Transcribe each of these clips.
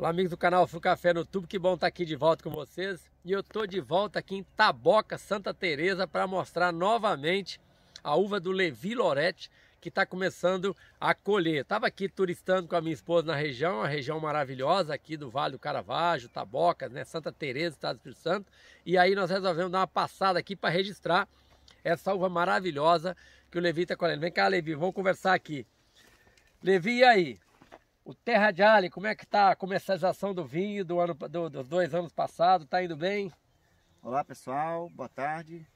Olá, amigos do canal Flu Café no YouTube, que bom estar tá aqui de volta com vocês. E eu estou de volta aqui em Taboca, Santa Teresa, para mostrar novamente a uva do Levi Lorette, que está começando a colher. Estava aqui turistando com a minha esposa na região, uma região maravilhosa aqui do Vale do Caravaggio, Taboca, né? Santa Teresa, Estado do Espírito Santo. E aí nós resolvemos dar uma passada aqui para registrar essa uva maravilhosa que o Levi está colhendo. Vem cá, Levi, vamos conversar aqui. Levi, e aí? O Terra de Ali, como é que está é a comercialização do vinho do ano, do, dos dois anos passados? Tá indo bem? Olá pessoal, boa tarde.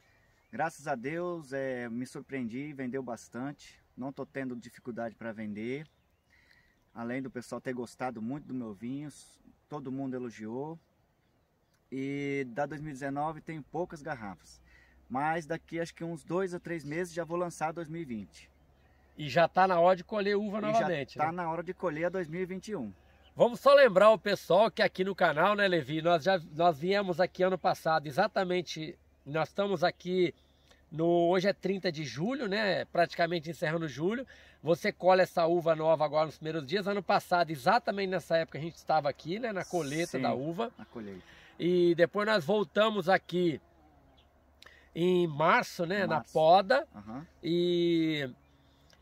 Graças a Deus é, me surpreendi, vendeu bastante. Não estou tendo dificuldade para vender. Além do pessoal ter gostado muito do meu vinho, todo mundo elogiou. E da 2019 tem poucas garrafas. Mas daqui acho que uns dois a três meses já vou lançar 2020. E já está na hora de colher uva e novamente. Já está né? na hora de colher a 2021. Vamos só lembrar o pessoal que aqui no canal, né, Levi? Nós já nós viemos aqui ano passado exatamente. Nós estamos aqui no hoje é 30 de julho, né? Praticamente encerrando julho. Você colhe essa uva nova agora nos primeiros dias. Ano passado, exatamente nessa época a gente estava aqui, né, na colheita da uva. Na colheita. E depois nós voltamos aqui em março, né, março. na poda. Uhum. E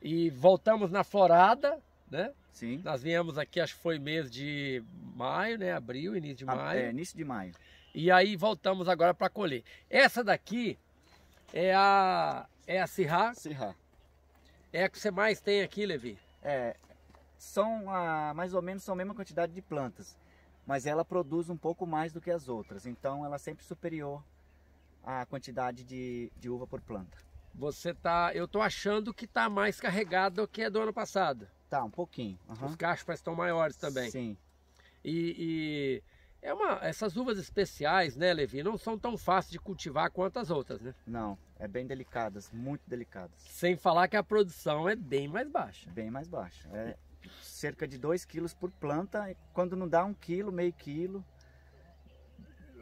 e voltamos na Florada, né? Sim. Nós viemos aqui, acho que foi mês de maio, né? Abril, início de maio. É, início de maio. E aí voltamos agora para colher. Essa daqui é a é a Cirrá? Cirrá. É a que você mais tem aqui, Levi? É, são a, mais ou menos são a mesma quantidade de plantas, mas ela produz um pouco mais do que as outras, então ela é sempre superior à quantidade de, de uva por planta. Você tá. Eu tô achando que tá mais carregado do que é do ano passado. Tá, um pouquinho. Uhum. Os cachos parecem estão maiores também. Sim. E, e, é uma, essas uvas especiais, né, Levi, não são tão fáceis de cultivar quanto as outras, né? Não, é bem delicadas, muito delicadas. Sem falar que a produção é bem mais baixa. Bem mais baixa. É cerca de 2 quilos por planta, quando não dá um quilo, meio quilo.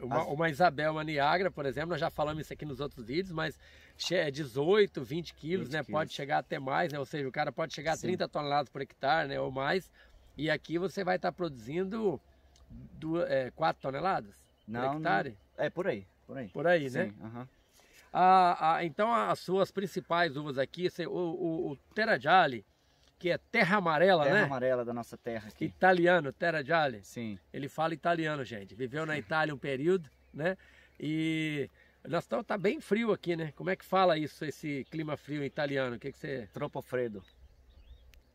Uma, uma Isabel Maniagra, por exemplo, nós já falamos isso aqui nos outros vídeos, mas é 18, 20 quilos, 20 né? Quilos. Pode chegar até mais, né? Ou seja, o cara pode chegar Sim. a 30 toneladas por hectare, né? Ou mais. E aqui você vai estar tá produzindo duas, é, 4 toneladas não, por hectare? Não. É, por aí, por aí. Por aí, né? Sim, né? Ah, ah, então as suas principais uvas aqui, o, o, o Terajali, que é terra amarela, terra né? Terra amarela da nossa terra aqui. Italiano, Terra Gialli. Sim. Ele fala italiano, gente. Viveu na Itália um período, né? E nós tá, tá bem frio aqui, né? Como é que fala isso, esse clima frio italiano? O que, que você. fredo.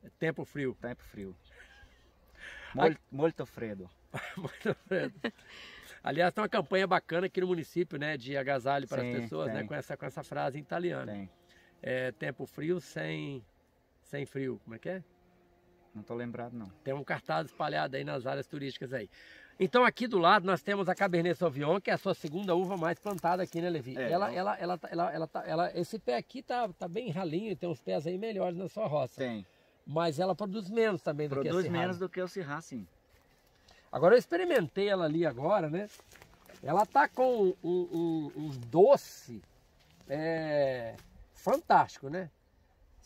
É tempo frio. Tempo frio. Mol... A... Molto fredo. Molto fredo. Aliás, tem uma campanha bacana aqui no município, né? De agasalho para Sim, as pessoas, né? tem. né? Com essa, com essa frase em italiano. Tem. É, tempo frio sem sem frio, como é que é? Não estou lembrado não. Tem um cartaz espalhado aí nas áreas turísticas aí. Então aqui do lado nós temos a Cabernet Sauvignon, que é a sua segunda uva mais plantada aqui, né, Levi? É, ela, ela, ela, tá, ela, ela, tá, ela, esse pé aqui tá, tá bem ralinho tem uns pés aí melhores na sua roça. Tem. Mas ela produz menos também produz do que a Produz menos do que o Cirrá, sim. Agora eu experimentei ela ali agora, né? Ela tá com um, um, um doce é, fantástico, né?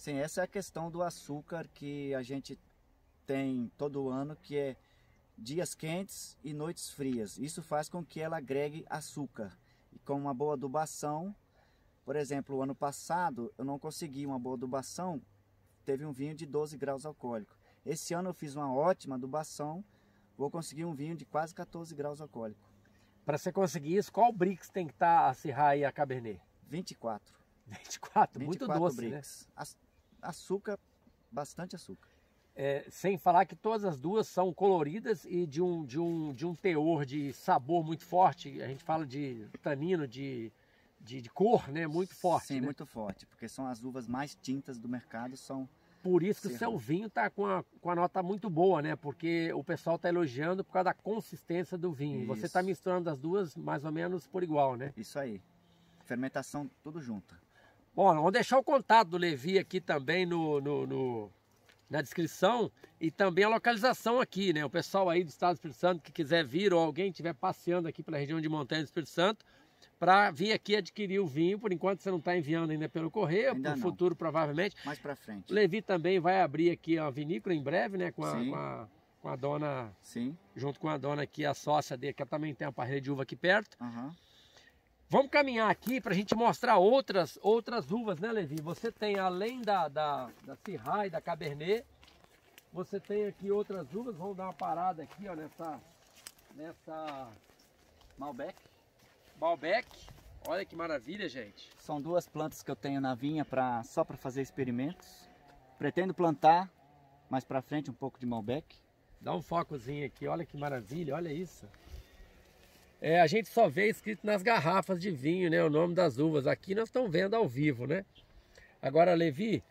Sim, essa é a questão do açúcar que a gente tem todo ano, que é dias quentes e noites frias. Isso faz com que ela agregue açúcar. E com uma boa adubação, por exemplo, o ano passado eu não consegui uma boa adubação, teve um vinho de 12 graus alcoólico. Esse ano eu fiz uma ótima adubação, vou conseguir um vinho de quase 14 graus alcoólico. Para você conseguir isso, qual Brix tem que estar tá a a Cabernet? 24. 24, 24 muito doce, né? Brix. né? açúcar, bastante açúcar. É, sem falar que todas as duas são coloridas e de um, de, um, de um teor de sabor muito forte. A gente fala de tanino, de, de, de cor, né? Muito forte. Sim, né? muito forte, porque são as uvas mais tintas do mercado, são. Por isso que o seu vinho está com a, com a nota muito boa, né? Porque o pessoal está elogiando por causa da consistência do vinho. Tá isso. Você está misturando as duas mais ou menos por igual, né? Isso aí. Fermentação tudo junto. Bom, vamos deixar o contato do Levi aqui também no, no, no, na descrição e também a localização aqui, né? O pessoal aí do Estado do Espírito Santo que quiser vir ou alguém estiver passeando aqui pela região de Montanha do Espírito Santo para vir aqui adquirir o vinho. Por enquanto você não está enviando ainda pelo correio, no futuro provavelmente. Mais para frente. O Levi também vai abrir aqui a vinícola em breve, né? Com a, com a, com a, dona. Sim. Junto com a dona aqui, a sócia dele, que também tem uma parreira de uva aqui perto. Aham. Uhum. Vamos caminhar aqui para a gente mostrar outras, outras uvas, né, Levi? Você tem, além da, da, da Sirra e da Cabernet, você tem aqui outras uvas. Vamos dar uma parada aqui, ó, nessa, nessa Malbec. Malbec, olha que maravilha, gente. São duas plantas que eu tenho na vinha pra, só para fazer experimentos. Pretendo plantar mais para frente um pouco de Malbec. Dá um focozinho aqui, olha que maravilha, olha isso. É, a gente só vê escrito nas garrafas de vinho, né? O nome das uvas. Aqui nós estamos vendo ao vivo, né? Agora, Levi,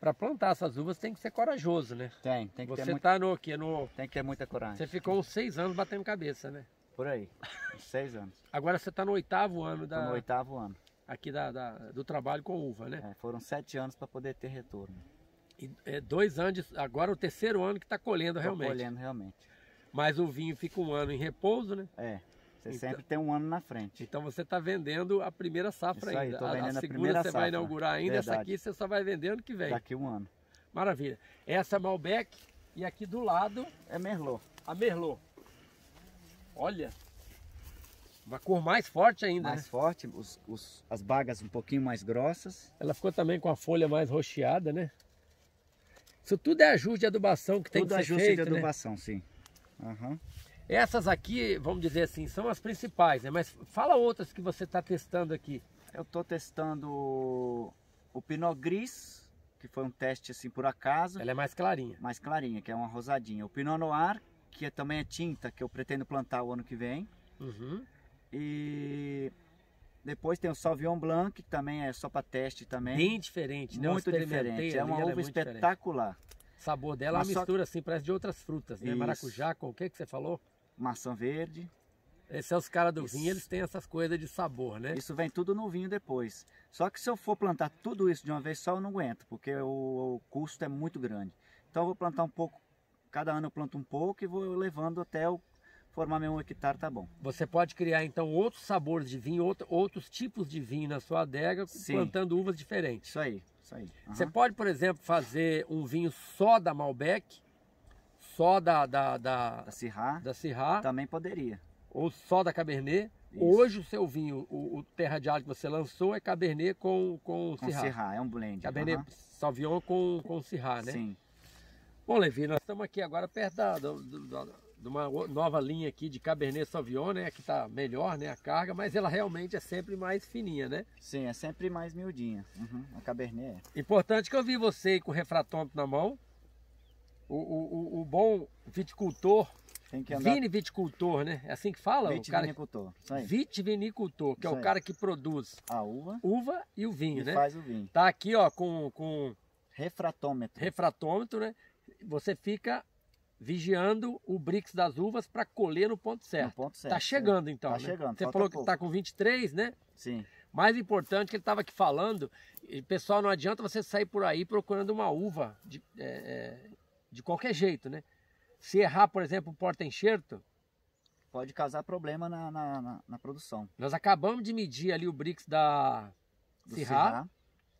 para plantar essas uvas tem que ser corajoso, né? Tem, tem que você ter. Você muito... Tá no aqui no. Tem que ter muita coragem. Você ficou seis anos batendo cabeça, né? Por aí. seis anos. Agora você está no oitavo ano da. no oitavo ano. Aqui da, da, do trabalho com uva, né? É, foram sete anos para poder ter retorno. E, é, dois anos, agora o terceiro ano que está colhendo Tô realmente. Colhendo realmente. Mas o vinho fica um ano em repouso, né? É. Você então, sempre tem um ano na frente. Então você está vendendo a primeira safra Isso ainda. Aí, a, a, segunda a primeira você safra. vai inaugurar ainda, Verdade. essa aqui você só vai vendendo que vem. Daqui um ano. Maravilha. Essa é Malbec e aqui do lado... É Merlot. A Merlot. Olha, uma cor mais forte ainda. Mais né? forte, os, os, as bagas um pouquinho mais grossas. Ela ficou também com a folha mais rocheada, né? Isso tudo é ajuste de adubação que tudo tem que ser feito, Tudo ajuste de né? adubação, né? sim. Uhum. Essas aqui, vamos dizer assim, são as principais, né? Mas fala outras que você está testando aqui. Eu estou testando o Pinot Gris, que foi um teste assim por acaso. Ela é mais clarinha. Mais clarinha, que é uma rosadinha. O Pinot Noir, que é, também é tinta, que eu pretendo plantar o ano que vem. Uhum. E depois tem o Sauvignon Blanc, que também é só para teste também. Bem diferente, né? É é muito diferente. É uma uva é espetacular. O sabor dela, Mas a mistura que... assim, parece de outras frutas, né? Isso. Maracujá, qualquer que você falou maçã verde. Esses são é os caras do isso. vinho, eles têm essas coisas de sabor, né? Isso vem tudo no vinho depois. Só que se eu for plantar tudo isso de uma vez só, eu não aguento, porque o, o custo é muito grande. Então eu vou plantar um pouco, cada ano eu planto um pouco e vou levando até eu formar meu hectare, tá bom. Você pode criar então outros sabores de vinho, outro, outros tipos de vinho na sua adega, Sim. plantando uvas diferentes. Isso aí, isso aí. Uhum. Você pode, por exemplo, fazer um vinho só da Malbec, só da da da, da da Sirá também poderia. Ou só da Cabernet. Isso. Hoje o seu vinho, o, o Terra de Alho que você lançou é Cabernet com com, com Sirá. é um blend. Cabernet uhum. Sauvignon com com Sirá, né? Sim. Bom, Levi, nós estamos aqui agora perto da, do, do, de uma nova linha aqui de Cabernet Sauvignon, né? Que está melhor, né? A carga, mas ela realmente é sempre mais fininha, né? Sim, é sempre mais miudinha. Uhum, a Cabernet. É. Importante que eu vi você com o refratômetro na mão. O, o, o bom viticultor tem que andar... Vini viticultor, né? É assim que fala? Vitivinicultor. Cara... Vitivinicultor, que é o cara que produz a uva, uva e o vinho, e né? faz o vinho. Tá aqui, ó, com, com... Refratômetro. Refratômetro, né? Você fica vigiando o Brix das uvas para colher no ponto certo. No ponto tá certo. Tá chegando, então, Tá né? chegando. Você falou um que tá com 23, né? Sim. Mais importante que ele estava aqui falando, pessoal, não adianta você sair por aí procurando uma uva de, é, é de qualquer jeito, né? Se errar, por exemplo, o porta-enxerto... Pode causar problema na, na, na, na, produção. Nós acabamos de medir ali o brix da do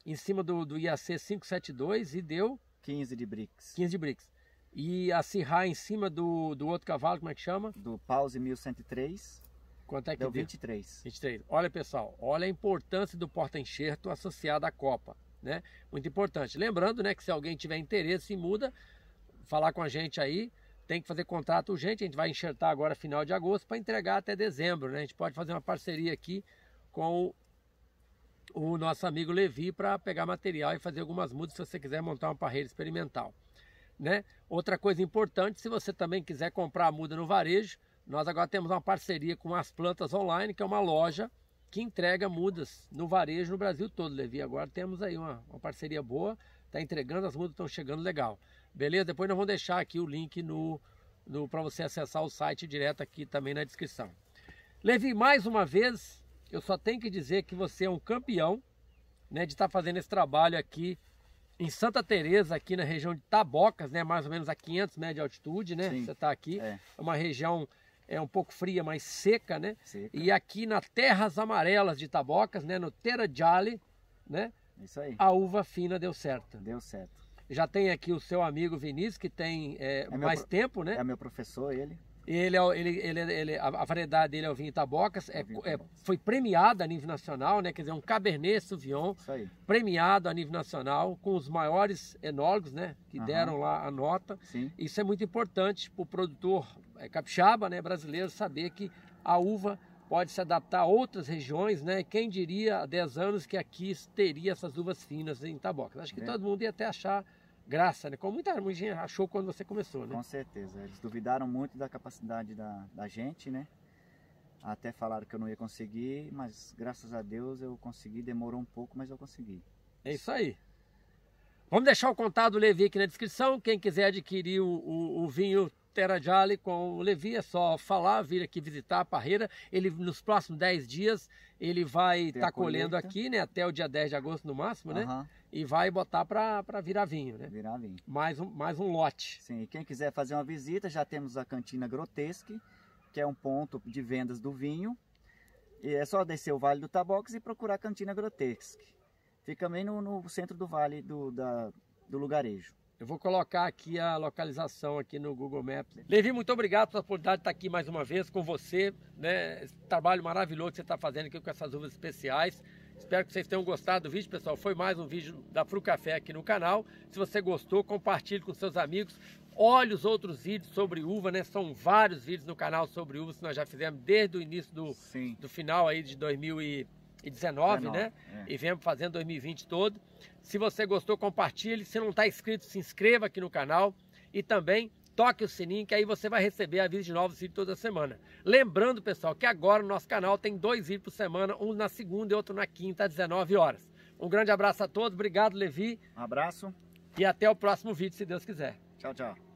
em cima do, do IAC 572 e deu... 15 de brix. 15 de brix E a CIRRA em cima do, do outro cavalo, como é que chama? Do Pause 1103. Quanto é que deu? deu? 23. 23. Olha, pessoal, olha a importância do porta-enxerto associado à Copa, né? Muito importante. Lembrando, né, que se alguém tiver interesse e muda, falar com a gente aí. Tem que fazer contrato urgente, a gente vai enxertar agora final de agosto para entregar até dezembro, né? A gente pode fazer uma parceria aqui com o nosso amigo Levi para pegar material e fazer algumas mudas se você quiser montar uma parreira experimental. Né? Outra coisa importante, se você também quiser comprar a muda no varejo, nós agora temos uma parceria com as plantas online, que é uma loja que entrega mudas no varejo no Brasil todo, Levi. Agora temos aí uma, uma parceria boa, está entregando, as mudas estão chegando legal. Beleza? Depois nós vamos deixar aqui o link no, no para você acessar o site direto aqui também na descrição. Levi, mais uma vez, eu só tenho que dizer que você é um campeão né, de estar tá fazendo esse trabalho aqui em Santa Teresa, aqui na região de Tabocas, né, mais ou menos a 500 metros de altitude, né? Sim, você está aqui, é. é. uma região é um pouco fria, mas seca, né? Seca. E aqui na Terras Amarelas de Tabocas, né, no Terra Jale, né? Isso aí. A uva fina deu certo. Deu certo. Já tem aqui o seu amigo Vinícius, que tem é, é mais pro... tempo, né? É meu professor, ele. É ele, ele, ele, ele, a variedade dele é o vinho Itabocas, é, é, é foi premiado a nível nacional, né? Quer dizer, é um Cabernet Sauvignon, premiado a nível nacional, com os maiores enólogos, né? Que uhum. deram lá a nota. Sim. Isso é muito importante para o produtor capixaba, né? Brasileiro, saber que a uva pode se adaptar a outras regiões, né? Quem diria há 10 anos que aqui teria essas uvas finas em Tabocas? Acho que é. todo mundo ia até achar graça, né? Como muita gente achou quando você começou, né? Com certeza. Eles duvidaram muito da capacidade da, da gente, né? Até falaram que eu não ia conseguir, mas graças a Deus eu consegui. Demorou um pouco, mas eu consegui. É isso aí. Vamos deixar o contato do Levi aqui na descrição. Quem quiser adquirir o, o, o vinho Terajali com o Levi, é só falar, vir aqui visitar a parreira. Ele, nos próximos 10 dias, ele vai estar tá colhendo aqui, né? Até o dia 10 de agosto no máximo, né? E vai botar para virar vinho, né? Virar vinho. Mais um, mais um lote. Sim, e quem quiser fazer uma visita, já temos a Cantina Grotesque, que é um ponto de vendas do vinho. E é só descer o Vale do Tabox e procurar a Cantina Grotesque. Fica bem no, no centro do vale do, da, do lugarejo. Eu vou colocar aqui a localização aqui no Google Maps. Levi, muito obrigado pela oportunidade de estar aqui mais uma vez com você, né? Esse trabalho maravilhoso que você está fazendo aqui com essas uvas especiais. Espero que vocês tenham gostado do vídeo, pessoal. Foi mais um vídeo da Fru Café aqui no canal. Se você gostou, compartilhe com seus amigos. Olhe os outros vídeos sobre uva, né? São vários vídeos no canal sobre uvas que nós já fizemos desde o início do, do final aí de 2000 e 19, 19 né? É. E vem fazendo 2020 todo. Se você gostou, compartilhe. Se não está inscrito, se inscreva aqui no canal. E também toque o sininho, que aí você vai receber aviso de novos vídeos toda semana. Lembrando, pessoal, que agora o nosso canal tem dois vídeos por semana, um na segunda e outro na quinta, às 19 horas. Um grande abraço a todos, obrigado, Levi. Um abraço. E até o próximo vídeo, se Deus quiser. Tchau, tchau.